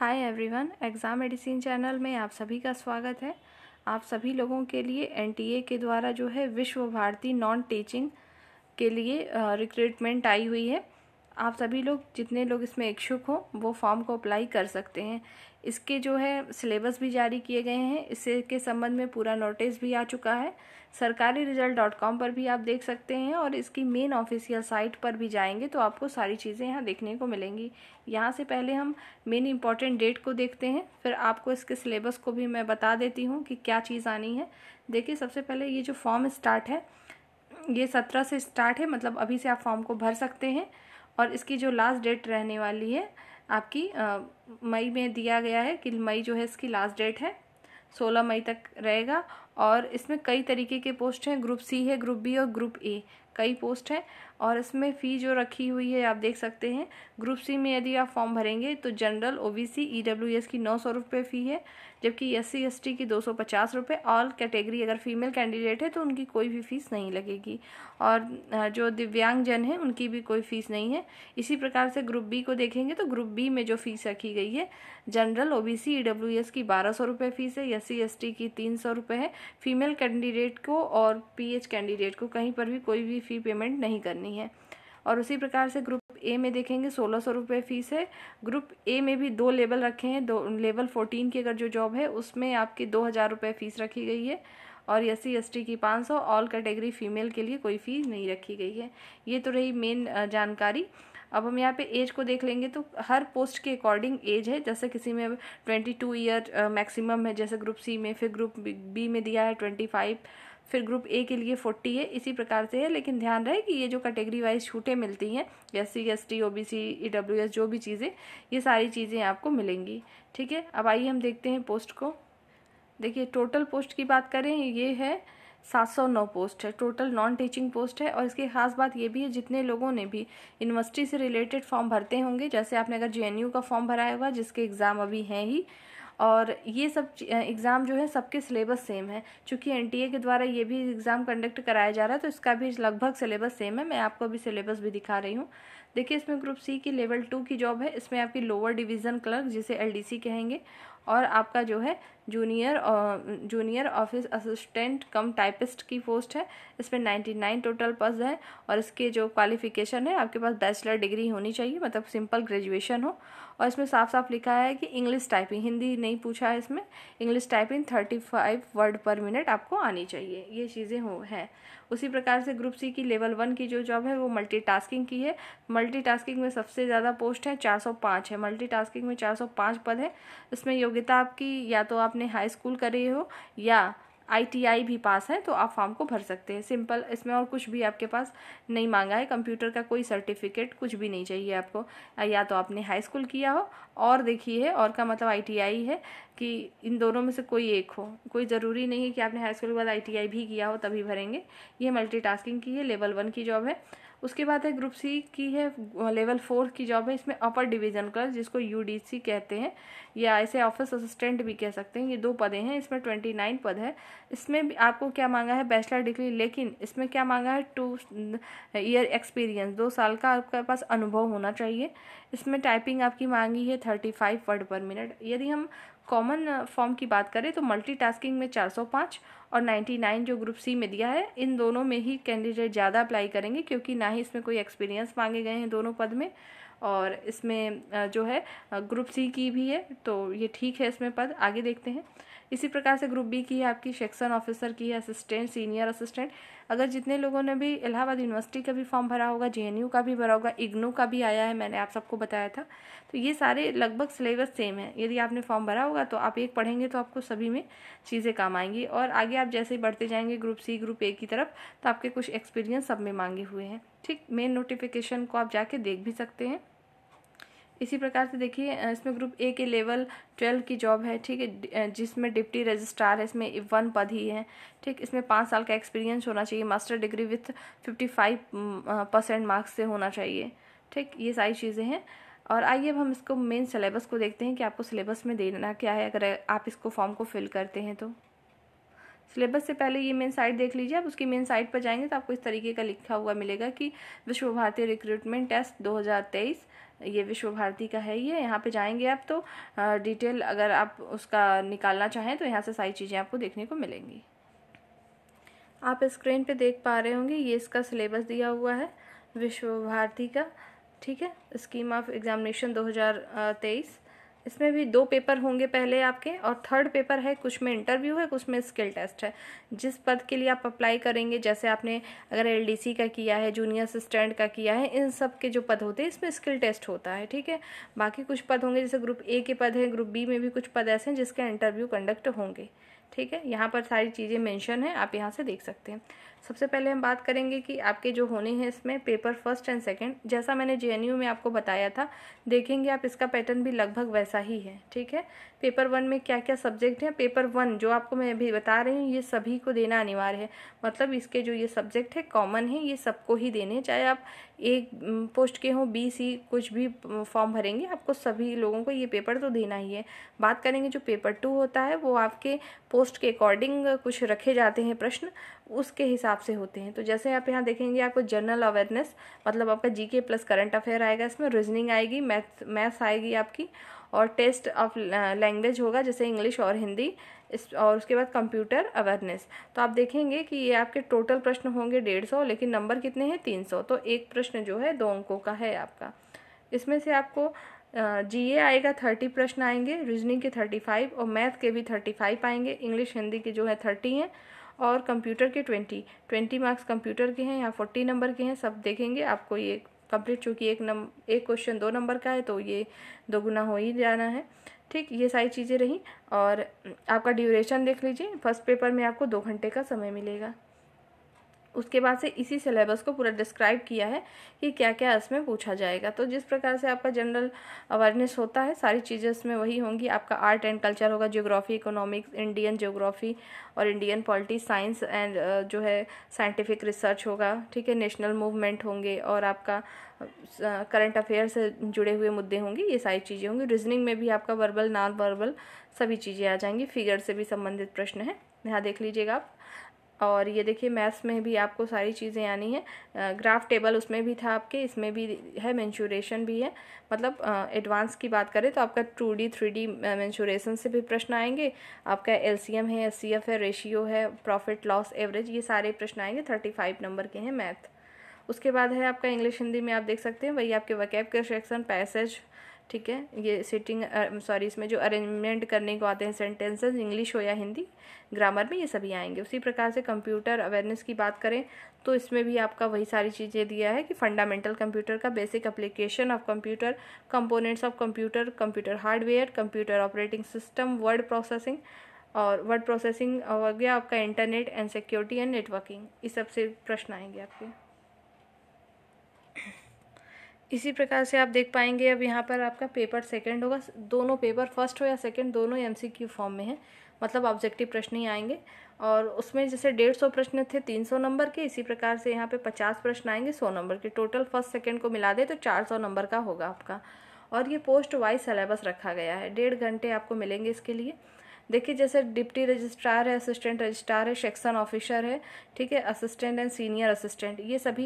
हाय everyone exam medicine channel में आप सभी का स्वागत है आप सभी लोगों के लिए एनटीए के द्वारा जो है विश्व भारती नॉन टीचिंग के लिए रिक्रूटमेंट आई हुई है आप सभी लोग जितने लोग इसमें इच्छुक हो वो फॉर्म को अप्लाई कर सकते हैं इसके जो है सिलेबस भी जारी किए गए हैं इससे के संबंध में पूरा नोटिस भी आ चुका है सरकारी रिजल्ट डॉट कॉम पर भी आप देख सकते हैं और इसकी मेन ऑफिशियल साइट पर भी जाएंगे तो आपको सारी चीज़ें यहाँ देखने को मिलेंगी यहाँ से पहले हम मेन इंपॉर्टेंट डेट को देखते हैं फिर आपको इसके सिलेबस को भी मैं बता देती हूँ कि क्या चीज़ आनी है देखिए सबसे पहले ये जो फॉर्म स्टार्ट है ये सत्रह से स्टार्ट है मतलब अभी से आप फॉर्म को भर सकते हैं और इसकी जो लास्ट डेट रहने वाली है आपकी मई में दिया गया है कि मई जो है इसकी लास्ट डेट है सोलह मई तक रहेगा और इसमें कई तरीके के पोस्ट हैं ग्रुप सी है ग्रुप बी और ग्रुप ए कई पोस्ट हैं और इसमें फ़ी जो रखी हुई है आप देख सकते हैं ग्रुप सी में यदि आप फॉर्म भरेंगे तो जनरल ओबीसी ईडब्ल्यूएस e की नौ सौ रुपये फ़ी है जबकि एससी एसटी की दो सौ पचास रुपये ऑल कैटेगरी अगर फीमेल कैंडिडेट है तो उनकी कोई भी फ़ीस नहीं लगेगी और जो दिव्यांगजन हैं है उनकी भी कोई फ़ीस नहीं है इसी प्रकार से ग्रुप बी को देखेंगे तो ग्रुप बी में जो फ़ीस रखी गई है general O B C E W S की बारह सौ रुपये फ़ीस है एस सी एस टी की तीन सौ रुपये है फीमेल कैंडिडेट को और पी एच कैंडिडेट को कहीं पर भी कोई भी फ़ी पेमेंट नहीं करनी है और उसी प्रकार से ग्रुप ए में देखेंगे सोलह सौ रुपये फ़ीस है ग्रुप ए में भी दो लेवल रखे हैं दो लेवल फोर्टीन की अगर जो जॉब है उसमें आपकी दो हज़ार रुपये फ़ीस रखी गई है और एस सी की पाँच सौ ऑल कैटेगरी फ़ीमेल के लिए कोई फ़ीस नहीं रखी गई है ये तो रही मेन जानकारी अब हम यहाँ पे एज को देख लेंगे तो हर पोस्ट के अकॉर्डिंग एज है जैसे किसी में ट्वेंटी टू ईयर मैक्सिमम है जैसे ग्रुप सी में फिर ग्रुप बी में दिया है ट्वेंटी फाइव फिर ग्रुप ए के लिए फोर्टी है इसी प्रकार से है लेकिन ध्यान रहे कि ये जो कैटेगरी वाइज छूटें मिलती हैं S C S T O B C E W S जो भी चीज़ें ये सारी चीज़ें आपको मिलेंगी ठीक है अब आइए हम देखते हैं पोस्ट को देखिए टोटल पोस्ट की बात करें ये है सात सौ नौ पोस्ट है टोटल नॉन टीचिंग पोस्ट है और इसकी खास बात ये भी है जितने लोगों ने भी यूनिवर्सिटी से रिलेटेड फॉर्म भरते होंगे जैसे आपने अगर जे का फॉर्म भराया होगा जिसके एग्ज़ाम अभी हैं ही और ये सब एग्ज़ाम जो है सबके सिलेबस सेम है चूँकि एन के द्वारा ये भी एग्ज़ाम कंडक्ट कराया जा रहा है तो इसका भी लगभग सिलेबस सेम है मैं आपको अभी सिलेबस भी दिखा रही हूँ देखिए इसमें ग्रुप सी की लेवल टू की जॉब है इसमें आपकी लोअर डिवीज़न क्लर्क जिसे एलडीसी कहेंगे और आपका जो है junior junior office assistant cum typist की पोस्ट है इसमें नाइन्टी नाइन टोटल पद है और इसके जो क्वालिफिकेशन है आपके पास बैचलर डिग्री होनी चाहिए मतलब सिंपल ग्रेजुएशन हो और इसमें साफ साफ लिखा है कि इंग्लिश टाइपिंग हिंदी नहीं पूछा है इसमें English typing thirty five word per minute आपको आनी चाहिए ये चीज़ें हो हैं उसी प्रकार से ग्रुप सी की लेवल वन की जो जॉब है वो मल्टीटास्किंग की है मल्टीटास्किंग में सबसे ज़्यादा पोस्ट है 405 है मल्टीटास्किंग में 405 पद है इसमें योग्यता आपकी या तो आपने हाई स्कूल करी हो या आई भी पास है तो आप फॉर्म को भर सकते हैं सिंपल इसमें और कुछ भी आपके पास नहीं मांगा है कंप्यूटर का कोई सर्टिफिकेट कुछ भी नहीं चाहिए आपको या तो आपने हाई स्कूल किया हो और देखिए और का मतलब आई है कि इन दोनों में से कोई एक हो कोई ज़रूरी नहीं है कि आपने हाई स्कूल के बाद आई भी किया हो तभी भरेंगे ये मल्टी की है लेवल वन की जॉब है उसके बाद है ग्रुप सी की है लेवल फोर की जॉब है इसमें अपर डिवीजन क्लर्क जिसको यू कहते हैं या इसे ऑफिस असिस्टेंट भी कह सकते हैं ये दो पदे हैं इसमें ट्वेंटी नाइन पद है इसमें भी आपको क्या मांगा है बैचलर डिग्री लेकिन इसमें क्या मांगा है टू ईयर एक्सपीरियंस दो साल का आपके पास अनुभव होना चाहिए इसमें टाइपिंग आपकी मांगी है thirty five word per minute यदि हम कॉमन फॉर्म uh, की बात करें तो मल्टीटास्किंग में 405 और 99 जो ग्रुप सी में दिया है इन दोनों में ही कैंडिडेट ज़्यादा अप्लाई करेंगे क्योंकि ना ही इसमें कोई एक्सपीरियंस मांगे गए हैं दोनों पद में और इसमें uh, जो है ग्रुप uh, सी की भी है तो ये ठीक है इसमें पद आगे देखते हैं इसी प्रकार से ग्रुप बी की है आपकी सेक्शन ऑफिसर की है असिस्टेंट सीनियर असिस्टेंट अगर जितने लोगों ने भी इलाहाबाद यूनिवर्सिटी का भी फॉर्म भरा होगा जे का भी भरा होगा इग्नू का भी आया है मैंने आप सबको बताया था तो ये सारे लगभग सिलेबस सेम है यदि आपने फॉर्म भरा होगा तो आप एक पढ़ेंगे तो आपको सभी में चीज़ें काम आएंगी और आगे आप जैसे ही बढ़ते जाएंगे ग्रुप सी ग्रुप ए की तरफ तो आपके कुछ एक्सपीरियंस सब में मांगे हुए हैं ठीक मेन नोटिफिकेशन को आप जाके देख भी सकते हैं इसी प्रकार से देखिए इसमें ग्रुप ए के लेवल ट्वेल्व की जॉब है ठीक है जिसमें डिप्टी रजिस्ट्रार है इसमें वन पद ही है ठीक इसमें पाँच साल का एक्सपीरियंस होना चाहिए master degree with fifty five percent marks से होना चाहिए ठीक ये सारी चीज़ें हैं और आइए अब हम इसको मेन सिलेबस को देखते हैं कि आपको सिलेबस में देना क्या है अगर आप इसको फॉर्म को फिल करते हैं तो सिलेबस से पहले ये मेन साइट देख लीजिए आप उसकी मेन साइट पर जाएंगे तो आपको इस तरीके का लिखा हुआ मिलेगा कि विश्व भारती रिक्रूटमेंट टेस्ट 2023 ये विश्व भारती का है ये यहाँ पे जाएंगे आप तो डिटेल अगर आप उसका निकालना चाहें तो यहाँ से सारी चीज़ें आपको देखने को मिलेंगी आप स्क्रीन पर देख पा रहे होंगे ये इसका सिलेबस दिया हुआ है विश्व भारती का ठीक है स्कीम ऑफ एग्जामिनेशन दो इसमें भी दो पेपर होंगे पहले आपके और थर्ड पेपर है कुछ में इंटरव्यू है कुछ में स्किल टेस्ट है जिस पद के लिए आप अप्लाई करेंगे जैसे आपने अगर एल का किया है जूनियर असिस्टेंट का किया है इन सब के जो पद होते हैं इसमें स्किल टेस्ट होता है ठीक है बाकी कुछ पद होंगे जैसे ग्रुप ए के पद हैं ग्रुप बी में भी कुछ पद ऐसे हैं जिसके इंटरव्यू कंडक्ट होंगे ठीक है यहाँ पर सारी चीज़ें मेंशन है आप यहाँ से देख सकते हैं सबसे पहले हम बात करेंगे कि आपके जो होने हैं इसमें पेपर फर्स्ट एंड सेकंड जैसा मैंने जे में आपको बताया था देखेंगे आप इसका पैटर्न भी लगभग वैसा ही है ठीक है पेपर वन में क्या क्या सब्जेक्ट है पेपर वन जो आपको मैं अभी बता रही हूँ ये सभी को देना अनिवार्य है मतलब इसके जो ये सब्जेक्ट है कॉमन है ये सबको ही देने चाहे आप एक पोस्ट के हों बी सी कुछ भी फॉर्म भरेंगे आपको सभी लोगों को ये पेपर तो देना ही है बात करेंगे जो पेपर टू होता है वो आपके पोस्ट के अकॉर्डिंग कुछ रखे जाते हैं प्रश्न उसके हिसाब से होते हैं तो जैसे आप यहाँ देखेंगे आपको जनरल अवेयरनेस मतलब आपका जीके प्लस करंट अफेयर आएगा इसमें रीजनिंग आएगी मैथ मैथ्स आएगी आपकी और टेस्ट ऑफ लैंग्वेज होगा जैसे इंग्लिश और हिंदी इस और उसके बाद कंप्यूटर अवेयरनेस तो आप देखेंगे कि ये आपके टोटल प्रश्न होंगे डेढ़ सौ लेकिन नंबर कितने हैं तीन सौ तो एक प्रश्न जो है दो अंकों का है आपका इसमें से आपको जीए आएगा थर्टी प्रश्न आएंगे रीजनिंग के थर्टी फाइव और मैथ के भी थर्टी फाइव आएंगे इंग्लिश हिंदी के जो है थर्टी हैं और कंप्यूटर के ट्वेंटी ट्वेंटी मार्क्स कंप्यूटर के हैं या फोर्टी नंबर के हैं सब देखेंगे आपको ये कंप्लीट चूँकि एक नम एक क्वेश्चन दो नंबर का है तो ये दोगुना हो ही जाना है ठीक ये सारी चीज़ें रहीं और आपका ड्यूरेशन देख लीजिए फर्स्ट पेपर में आपको दो घंटे का समय मिलेगा उसके बाद से इसी सिलेबस को पूरा डिस्क्राइब किया है कि क्या क्या इसमें पूछा जाएगा तो जिस प्रकार से आपका जनरल अवेयरनेस होता है सारी चीज़ें इसमें वही होंगी आपका आर्ट एंड कल्चर होगा ज्योग्राफी इकोनॉमिक्स इंडियन ज्योग्राफी और इंडियन पॉलिटी साइंस एंड जो है साइंटिफिक रिसर्च होगा ठीक है नेशनल मूवमेंट होंगे और आपका करंट अफेयर से जुड़े हुए मुद्दे होंगे ये सारी चीज़ें होंगी रीजनिंग में भी आपका वर्बल नॉन वर्बल सभी चीज़ें आ जाएंगी फिगर से भी संबंधित प्रश्न है यहाँ देख लीजिएगा आप और ये देखिए मैथ्स में भी आपको सारी चीज़ें आनी है ग्राफ टेबल उसमें भी था आपके इसमें भी है मैंशुरेशन भी है मतलब एडवांस की बात करें तो आपका two D three D mensuration से भी प्रश्न आएंगे आपका एल सी एम है एस सी एफ है रेशियो है प्रॉफिट लॉस एवरेज ये सारे प्रश्न आएंगे थर्टी फाइव नंबर के हैं मैथ उसके बाद है आपका इंग्लिश हिंदी में आप देख सकते हैं वही आपके वकैब के सेक्शन पैसेज ठीक है ये सिटिंग सॉरी इसमें जो अरेंजमेंट करने को आते हैं सेंटेंसेस इंग्लिश हो या हिंदी ग्रामर में ये सभी आएंगे उसी प्रकार से कंप्यूटर अवेयरनेस की बात करें तो इसमें भी आपका वही सारी चीज़ें दिया है कि फंडामेंटल कंप्यूटर का basic application of computer components of computer computer hardware computer operating system word processing और वर्ड प्रोसेसिंग हो गया आपका internet and security and networking इस सबसे प्रश्न आएंगे आपके इसी प्रकार से आप देख पाएंगे अब यहाँ पर आपका पेपर सेकंड होगा दोनों पेपर फर्स्ट हो या सेकंड दोनों एमसीक्यू फॉर्म में है मतलब ऑब्जेक्टिव प्रश्न ही आएंगे और उसमें जैसे डेढ़ सौ प्रश्न थे तीन सौ नंबर के इसी प्रकार से यहाँ पे पचास प्रश्न आएंगे सौ नंबर के टोटल फर्स्ट सेकेंड को मिला दे तो चार सौ नंबर का होगा आपका और ये पोस्ट वाइज सिलेबस रखा गया है डेढ़ घंटे आपको मिलेंगे इसके लिए देखिए जैसे डिप्टी रजिस्ट्रार है असिस्टेंट रजिस्ट्रार है सेक्शन ऑफिसर है ठीक है असिस्टेंट एंड सीनियर असिस्टेंट ये सभी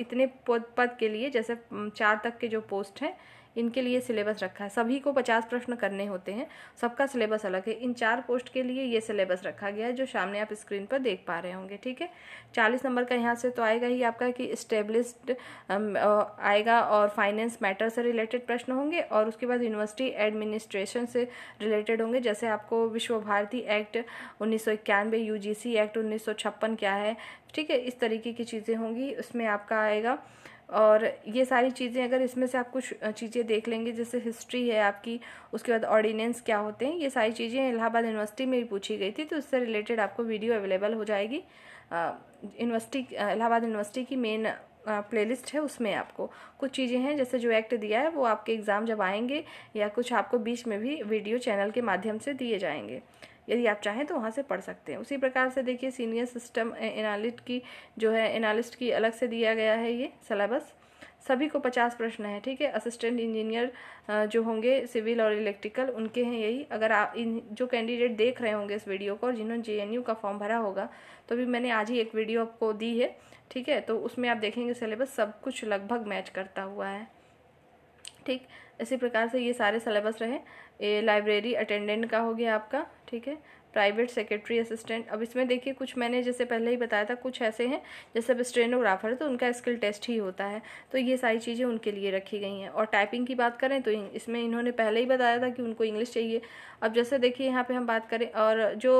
इतने पद पद के लिए जैसे चार तक के जो पोस्ट हैं इनके लिए सिलेबस रखा है सभी को पचास प्रश्न करने होते हैं सबका सिलेबस अलग है इन चार पोस्ट के लिए ये सिलेबस रखा गया है जो सामने आप स्क्रीन पर देख पा रहे होंगे ठीक है चालीस नंबर का यहाँ से तो आएगा ही आपका कि इस्टेब्लिश्ड आएगा और फाइनेंस मैटर से रिलेटेड प्रश्न होंगे और उसके बाद यूनिवर्सिटी एडमिनिस्ट्रेशन से रिलेटेड होंगे जैसे आपको विश्व भारती एक्ट उन्नीस सौ इक्यानवे यू एक्ट उन्नीस क्या है ठीक है इस तरीके की चीज़ें होंगी उसमें आपका आएगा और ये सारी चीज़ें अगर इसमें से आप कुछ चीज़ें देख लेंगे जैसे हिस्ट्री है आपकी उसके बाद ऑर्डिनेंस क्या होते हैं ये सारी चीज़ें इलाहाबाद यूनिवर्सिटी में भी पूछी गई थी तो उससे रिलेटेड आपको वीडियो अवेलेबल हो जाएगी यूनिवर्सिटी इलाहाबाद यूनिवर्सिटी की मेन प्लेलिस्ट है उसमें आपको कुछ चीज़ें हैं जैसे जो एक्ट दिया है वो आपके एग्ज़ाम जब आएंगे या कुछ आपको बीच में भी वीडियो चैनल के माध्यम से दिए जाएंगे यदि आप चाहें तो वहाँ से पढ़ सकते हैं उसी प्रकार से देखिए सीनियर सिस्टम एनालिस्ट की जो है एनालिस्ट की अलग से दिया गया है ये सलेबस सभी को पचास प्रश्न है ठीक है असिस्टेंट इंजीनियर जो होंगे सिविल और इलेक्ट्रिकल उनके हैं यही अगर आप इन जो कैंडिडेट देख रहे होंगे इस वीडियो को और जिन्होंने जे का फॉर्म भरा होगा तो भी मैंने आज ही एक वीडियो आपको दी है ठीक है तो उसमें आप देखेंगे सिलेबस सब कुछ लगभग मैच करता हुआ है ठीक इसी प्रकार से ये सारे सिलेबस रहे ये लाइब्रेरी अटेंडेंट का हो गया आपका ठीक है प्राइवेट सेक्रेटरी असिस्टेंट अब इसमें देखिए कुछ मैंने जैसे पहले ही बताया था कुछ ऐसे हैं जैसे अब स्टेनोग्राफर तो उनका स्किल टेस्ट ही होता है तो ये सारी चीज़ें उनके लिए रखी गई हैं और टाइपिंग की बात करें तो इसमें इन्होंने पहले ही बताया था कि उनको इंग्लिश चाहिए अब जैसे देखिए यहाँ पर हम बात करें और जो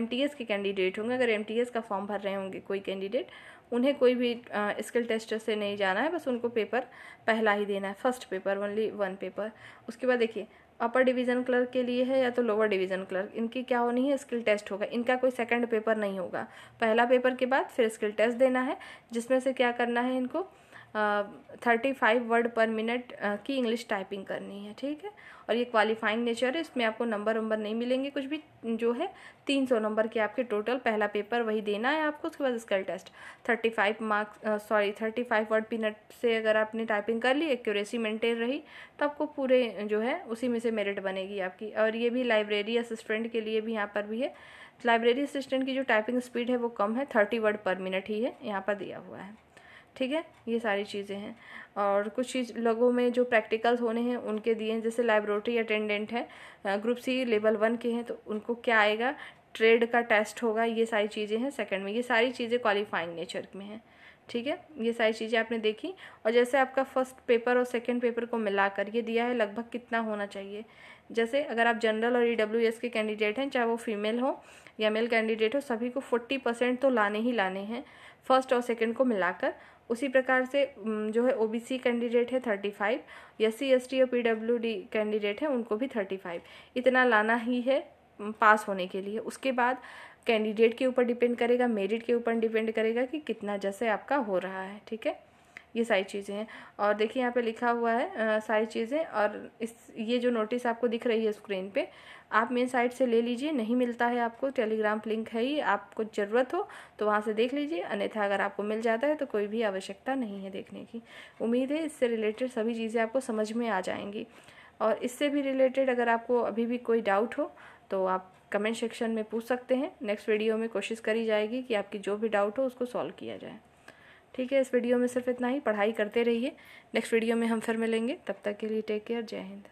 एम के कैंडिडेट होंगे अगर एम का फॉर्म भर रहे होंगे कोई कैंडिडेट उन्हें कोई भी स्किल टेस्ट से नहीं जाना है बस उनको पेपर पहला ही देना है first paper only one paper उसके बाद देखिए अपर डिवीज़न क्लर्क के लिए है या तो लोअर डिवीज़न क्लर्क इनकी क्या होनी है स्किल टेस्ट होगा इनका कोई सेकंड पेपर नहीं होगा पहला पेपर के बाद फिर स्किल टेस्ट देना है जिसमें से क्या करना है इनको thirty five word per minute की इंग्लिश टाइपिंग करनी है ठीक है और ये क्वालिफाइंग नेचर है इसमें आपको नंबर वंबर नहीं मिलेंगे कुछ भी जो है तीन सौ नंबर के आपके टोटल पहला पेपर वही देना है आपको उसके बाद skill test thirty five marks sorry thirty five word minute से अगर आपने टाइपिंग कर ली एक्यूरेसी मेंटेन रही तो आपको पूरे जो है उसी में से मेरिट बनेगी आपकी और ये भी लाइब्रेरी असिस्टेंट के लिए भी यहाँ पर भी है लाइब्रेरी असिस्टेंट की जो टाइपिंग स्पीड है वो कम है थर्टी वर्ड पर मिनट ही है यहाँ पर दिया हुआ है ठीक है ये सारी चीज़ें हैं और कुछ चीज़ लोगों में जो प्रैक्टिकल्स होने हैं उनके दिए हैं जैसे लाइब्रोटरी अटेंडेंट है ग्रुप सी लेवल वन के हैं तो उनको क्या आएगा ट्रेड का टेस्ट होगा ये सारी चीज़ें हैं सेकंड में ये सारी चीज़ें क्वालिफाइंग नेचर में हैं ठीक है ये सारी चीज़ें आपने देखी और जैसे आपका फर्स्ट पेपर और सेकंड पेपर को मिलाकर ये दिया है लगभग कितना होना चाहिए जैसे अगर आप जनरल और ई के कैंडिडेट हैं चाहे वो फीमेल हो या मेल कैंडिडेट हो सभी को फोर्टी परसेंट तो लाने ही लाने हैं फर्स्ट और सेकेंड को मिलाकर उसी प्रकार से जो है ओबीसी कैंडिडेट है thirty five S C S T और पी डब्ल्यू डी कैंडिडेट है उनको भी थर्टी फाइव इतना लाना ही है पास होने के लिए उसके बाद कैंडिडेट के ऊपर डिपेंड करेगा मेरिट के ऊपर डिपेंड करेगा कि कितना जैसे आपका हो रहा है ठीक है ये सारी चीज़ें हैं और देखिए यहाँ पे लिखा हुआ है आ, सारी चीज़ें और इस ये जो नोटिस आपको दिख रही है स्क्रीन पे आप मेन साइट से ले लीजिए नहीं मिलता है आपको टेलीग्राम लिंक है ही आपको ज़रूरत हो तो वहाँ से देख लीजिए अन्यथा अगर आपको मिल जाता है तो कोई भी आवश्यकता नहीं है देखने की उम्मीद है इससे रिलेटेड सभी चीज़ें आपको समझ में आ जाएंगी और इससे भी रिलेटेड अगर आपको अभी भी कोई डाउट हो तो आप कमेंट सेक्शन में पूछ सकते हैं नेक्स्ट वीडियो में कोशिश करी जाएगी कि आपकी जो भी डाउट हो उसको सॉल्व किया जाए ठीक है इस वीडियो में सिर्फ इतना ही पढ़ाई करते रहिए नेक्स्ट वीडियो में हम फिर मिलेंगे तब तक के लिए टेक केयर जय हिंद